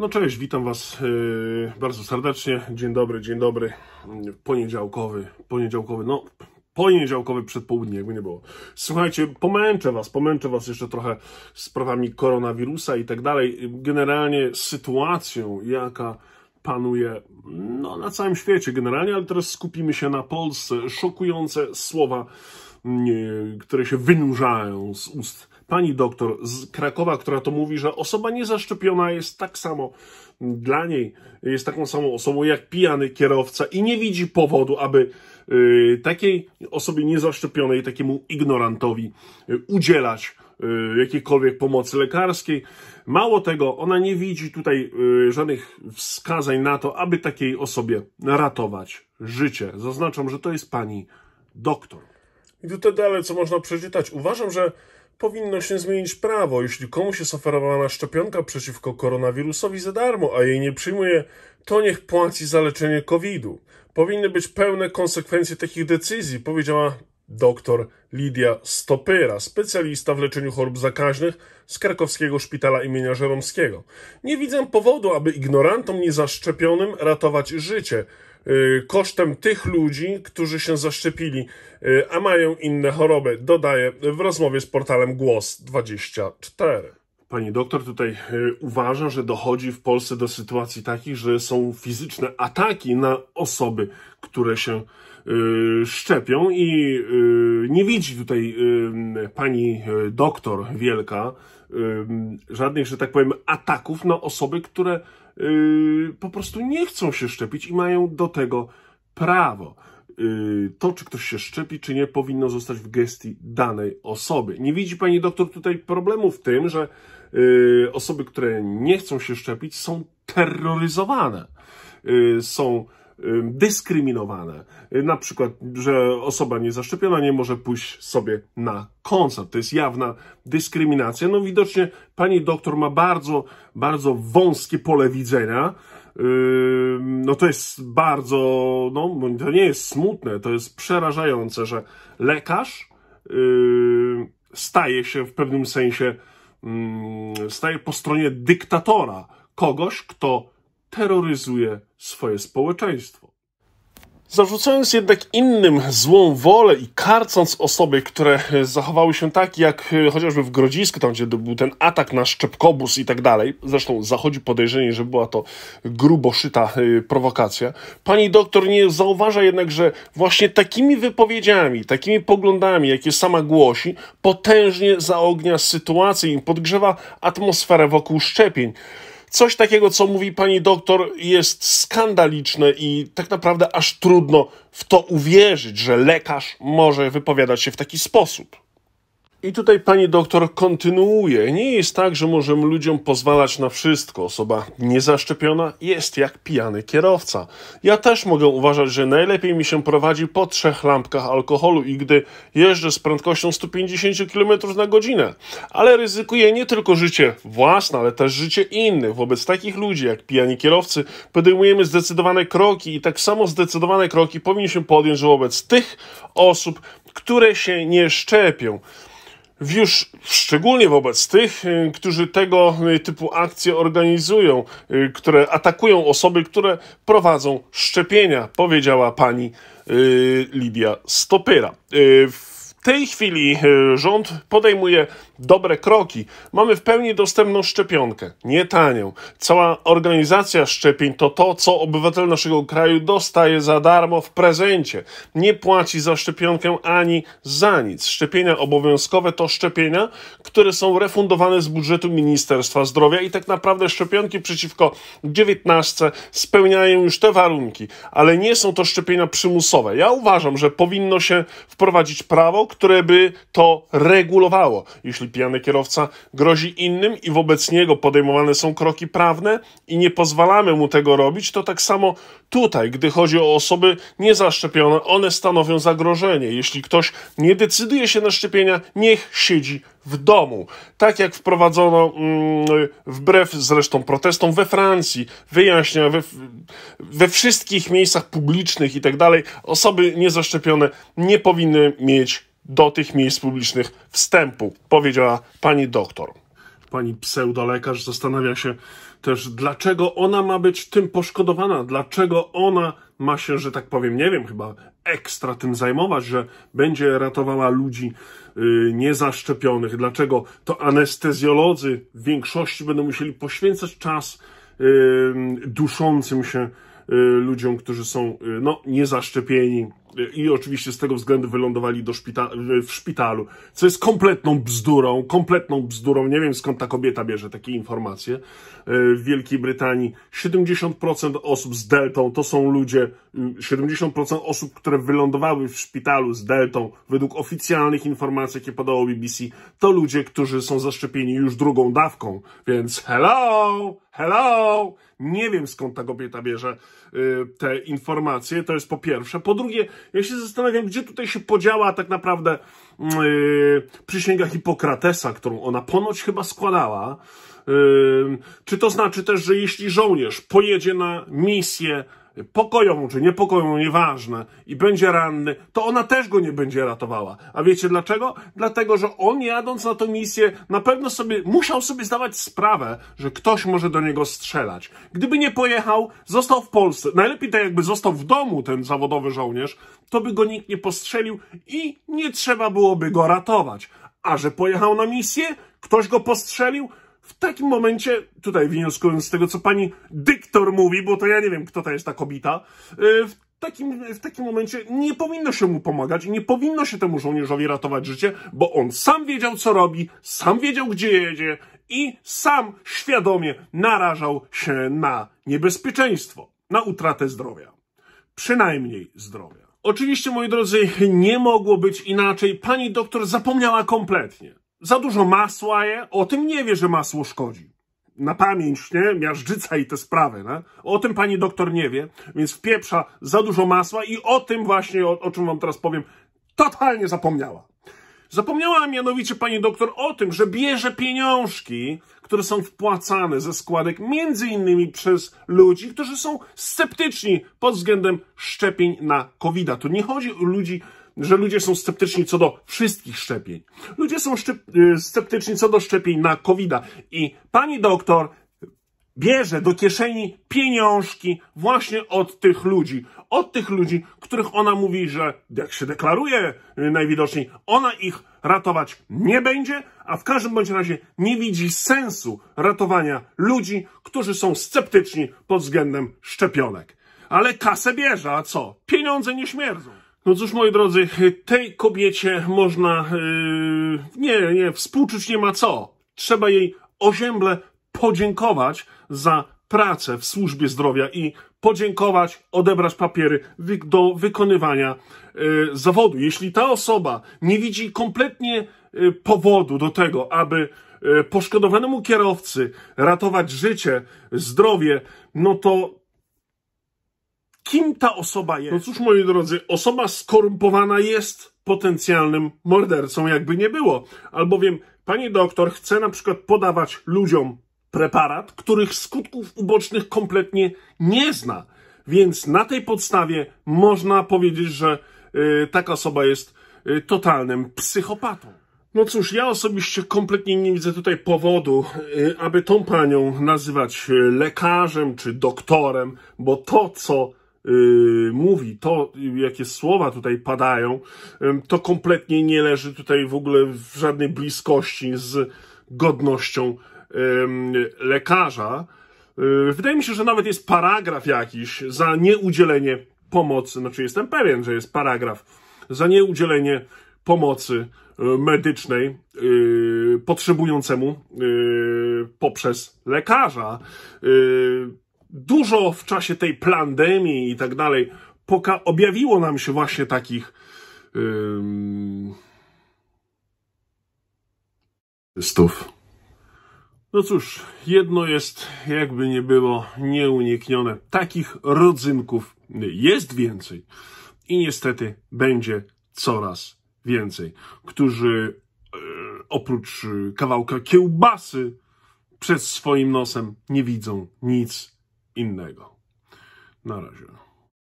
No cześć, witam Was e, bardzo serdecznie. Dzień dobry, dzień dobry. Poniedziałkowy, poniedziałkowy, no poniedziałkowy przedpołudnie, jakby nie było. Słuchajcie, pomęczę Was, pomęczę Was jeszcze trochę sprawami koronawirusa i tak dalej. Generalnie sytuacją, jaka panuje no, na całym świecie generalnie, ale teraz skupimy się na Polsce. Szokujące słowa, e, które się wynurzają z ust pani doktor z Krakowa, która to mówi, że osoba niezaszczepiona jest tak samo dla niej, jest taką samą osobą jak pijany kierowca i nie widzi powodu, aby y, takiej osobie niezaszczepionej, takiemu ignorantowi y, udzielać y, jakiejkolwiek pomocy lekarskiej. Mało tego, ona nie widzi tutaj żadnych wskazań na to, aby takiej osobie ratować życie. Zaznaczam, że to jest pani doktor. I tutaj dalej, co można przeczytać. Uważam, że powinno się zmienić prawo. Jeśli komuś jest oferowana szczepionka przeciwko koronawirusowi za darmo, a jej nie przyjmuje, to niech płaci za leczenie COVID-u. Powinny być pełne konsekwencje takich decyzji, powiedziała dr Lidia Stopyra, specjalista w leczeniu chorób zakaźnych z krakowskiego szpitala imienia Żeromskiego. Nie widzę powodu, aby ignorantom niezaszczepionym ratować życie, Y, kosztem tych ludzi, którzy się zaszczepili, y, a mają inne choroby, dodaje w rozmowie z portalem Głos24. Pani doktor tutaj y, uważa, że dochodzi w Polsce do sytuacji takich, że są fizyczne ataki na osoby, które się szczepią i nie widzi tutaj pani doktor Wielka żadnych, że tak powiem, ataków na osoby, które Yy, po prostu nie chcą się szczepić i mają do tego prawo. Yy, to, czy ktoś się szczepi, czy nie, powinno zostać w gestii danej osoby. Nie widzi pani doktor tutaj problemu w tym, że yy, osoby, które nie chcą się szczepić, są terroryzowane. Są dyskryminowane. Y, na przykład, że osoba niezaszczepiona nie może pójść sobie na koncert. To jest jawna dyskryminacja. No widocznie pani doktor ma bardzo, bardzo wąskie pole widzenia. No to jest bardzo, no to nie jest smutne, to jest przerażające, że lekarz staje się w pewnym sensie, staje po stronie dyktatora, kogoś, kto terroryzuje swoje społeczeństwo. Zarzucając jednak innym złą wolę i karcąc osoby, które zachowały się tak, jak chociażby w Grodzisku, tam gdzie był ten atak na Szczepkobus i tak dalej, zresztą zachodzi podejrzenie, że była to grubo szyta y, prowokacja, pani doktor nie zauważa jednak, że właśnie takimi wypowiedziami, takimi poglądami, jakie sama głosi, potężnie zaognia sytuację i podgrzewa atmosferę wokół szczepień. Coś takiego, co mówi pani doktor, jest skandaliczne i tak naprawdę aż trudno w to uwierzyć, że lekarz może wypowiadać się w taki sposób. I tutaj pani doktor kontynuuje. Nie jest tak, że możemy ludziom pozwalać na wszystko. Osoba niezaszczepiona jest jak pijany kierowca. Ja też mogę uważać, że najlepiej mi się prowadzi po trzech lampkach alkoholu i gdy jeżdżę z prędkością 150 km na godzinę. Ale ryzykuję nie tylko życie własne, ale też życie innych. Wobec takich ludzi jak pijani kierowcy podejmujemy zdecydowane kroki i tak samo zdecydowane kroki powinniśmy podjąć wobec tych osób, które się nie szczepią już szczególnie wobec tych, y, którzy tego y, typu akcje organizują, y, które atakują osoby, które prowadzą szczepienia, powiedziała pani Lidia Stopyra. W tej chwili rząd podejmuje dobre kroki, mamy w pełni dostępną szczepionkę, nie tanią. Cała organizacja szczepień to to, co obywatel naszego kraju dostaje za darmo w prezencie. Nie płaci za szczepionkę ani za nic. Szczepienia obowiązkowe to szczepienia, które są refundowane z budżetu Ministerstwa Zdrowia i tak naprawdę szczepionki przeciwko 19 spełniają już te warunki, ale nie są to szczepienia przymusowe. Ja uważam, że powinno się wprowadzić prawo, które by to regulowało. Jeśli pijany kierowca grozi innym i wobec niego podejmowane są kroki prawne i nie pozwalamy mu tego robić, to tak samo tutaj, gdy chodzi o osoby niezaszczepione, one stanowią zagrożenie. Jeśli ktoś nie decyduje się na szczepienia, niech siedzi w domu. Tak jak wprowadzono mm, wbrew zresztą protestom we Francji, wyjaśnia we, we wszystkich miejscach publicznych i tak dalej, osoby niezaszczepione nie powinny mieć do tych miejsc publicznych wstępu, powiedziała pani doktor. Pani pseudolekarz zastanawia się też, dlaczego ona ma być tym poszkodowana, dlaczego ona ma się, że tak powiem, nie wiem, chyba ekstra tym zajmować, że będzie ratowała ludzi yy, niezaszczepionych, dlaczego to anestezjolodzy w większości będą musieli poświęcać czas yy, duszącym się y, ludziom, którzy są y, no, niezaszczepieni, i oczywiście z tego względu wylądowali do szpita w szpitalu, co jest kompletną bzdurą, kompletną bzdurą. Nie wiem skąd ta kobieta bierze takie informacje. E, w Wielkiej Brytanii 70% osób z deltą to są ludzie, 70% osób, które wylądowały w szpitalu z deltą, według oficjalnych informacji, jakie podało BBC, to ludzie, którzy są zaszczepieni już drugą dawką. Więc hello, hello! Nie wiem skąd ta kobieta bierze e, te informacje, to jest po pierwsze. Po drugie, ja się zastanawiam, gdzie tutaj się podziała tak naprawdę yy, przysięga Hipokratesa, którą ona ponoć chyba składała. Yy, czy to znaczy też, że jeśli żołnierz pojedzie na misję pokoją czy niepokoją, nieważne, i będzie ranny, to ona też go nie będzie ratowała. A wiecie dlaczego? Dlatego, że on jadąc na tę misję na pewno sobie musiał sobie zdawać sprawę, że ktoś może do niego strzelać. Gdyby nie pojechał, został w Polsce. Najlepiej tak jakby został w domu ten zawodowy żołnierz, to by go nikt nie postrzelił i nie trzeba byłoby go ratować. A że pojechał na misję, ktoś go postrzelił, w takim momencie, tutaj wnioskując z tego, co pani dyktor mówi, bo to ja nie wiem, kto to jest ta kobita, y, w takim, w takim momencie nie powinno się mu pomagać i nie powinno się temu żołnierzowi ratować życie, bo on sam wiedział, co robi, sam wiedział, gdzie jedzie i sam świadomie narażał się na niebezpieczeństwo, na utratę zdrowia. Przynajmniej zdrowia. Oczywiście, moi drodzy, nie mogło być inaczej. Pani doktor zapomniała kompletnie za dużo masła je, o tym nie wie, że masło szkodzi. Na pamięć, nie? Miażdżyca i te sprawy, nie? O tym pani doktor nie wie, więc wpieprza za dużo masła i o tym właśnie, o, o czym wam teraz powiem, totalnie zapomniała. Zapomniała mianowicie pani doktor o tym, że bierze pieniążki, które są wpłacane ze składek między innymi przez ludzi, którzy są sceptyczni pod względem szczepień na covid -a. Tu nie chodzi o ludzi, że ludzie są sceptyczni co do wszystkich szczepień. Ludzie są y, sceptyczni co do szczepień na covid -a. I pani doktor bierze do kieszeni pieniążki właśnie od tych ludzi. Od tych ludzi, których ona mówi, że jak się deklaruje najwidoczniej, ona ich ratować nie będzie, a w każdym bądź razie nie widzi sensu ratowania ludzi, którzy są sceptyczni pod względem szczepionek. Ale kasę bierze, a co? Pieniądze nie śmierdzą. No cóż, moi drodzy, tej kobiecie można, yy, nie, nie, współczuć nie ma co. Trzeba jej ozięble podziękować za pracę w służbie zdrowia i podziękować, odebrać papiery do wykonywania y, zawodu. Jeśli ta osoba nie widzi kompletnie y, powodu do tego, aby y, poszkodowanemu kierowcy ratować życie, zdrowie, no to kim ta osoba jest? No cóż, moi drodzy, osoba skorumpowana jest potencjalnym mordercą, jakby nie było. Albowiem pani doktor chce na przykład podawać ludziom preparat, których skutków ubocznych kompletnie nie zna. Więc na tej podstawie można powiedzieć, że y, taka osoba jest y, totalnym psychopatą. No cóż, ja osobiście kompletnie nie widzę tutaj powodu, y, aby tą panią nazywać lekarzem czy doktorem, bo to, co mówi, to jakie słowa tutaj padają, to kompletnie nie leży tutaj w ogóle w żadnej bliskości z godnością lekarza. Y, wydaje mi się, że nawet jest paragraf jakiś za nieudzielenie pomocy, znaczy jestem pewien, że jest paragraf za nieudzielenie pomocy y, medycznej yy, potrzebującemu yy, poprzez lekarza. Yy, dużo w czasie tej pandemii i tak dalej poka objawiło nam się właśnie takich stów. No cóż, jedno jest, jakby nie było, nieuniknione. Takich rodzynków jest więcej i niestety będzie coraz więcej, którzy e, oprócz kawałka kiełbasy przed swoim nosem nie widzą nic innego. Na razie.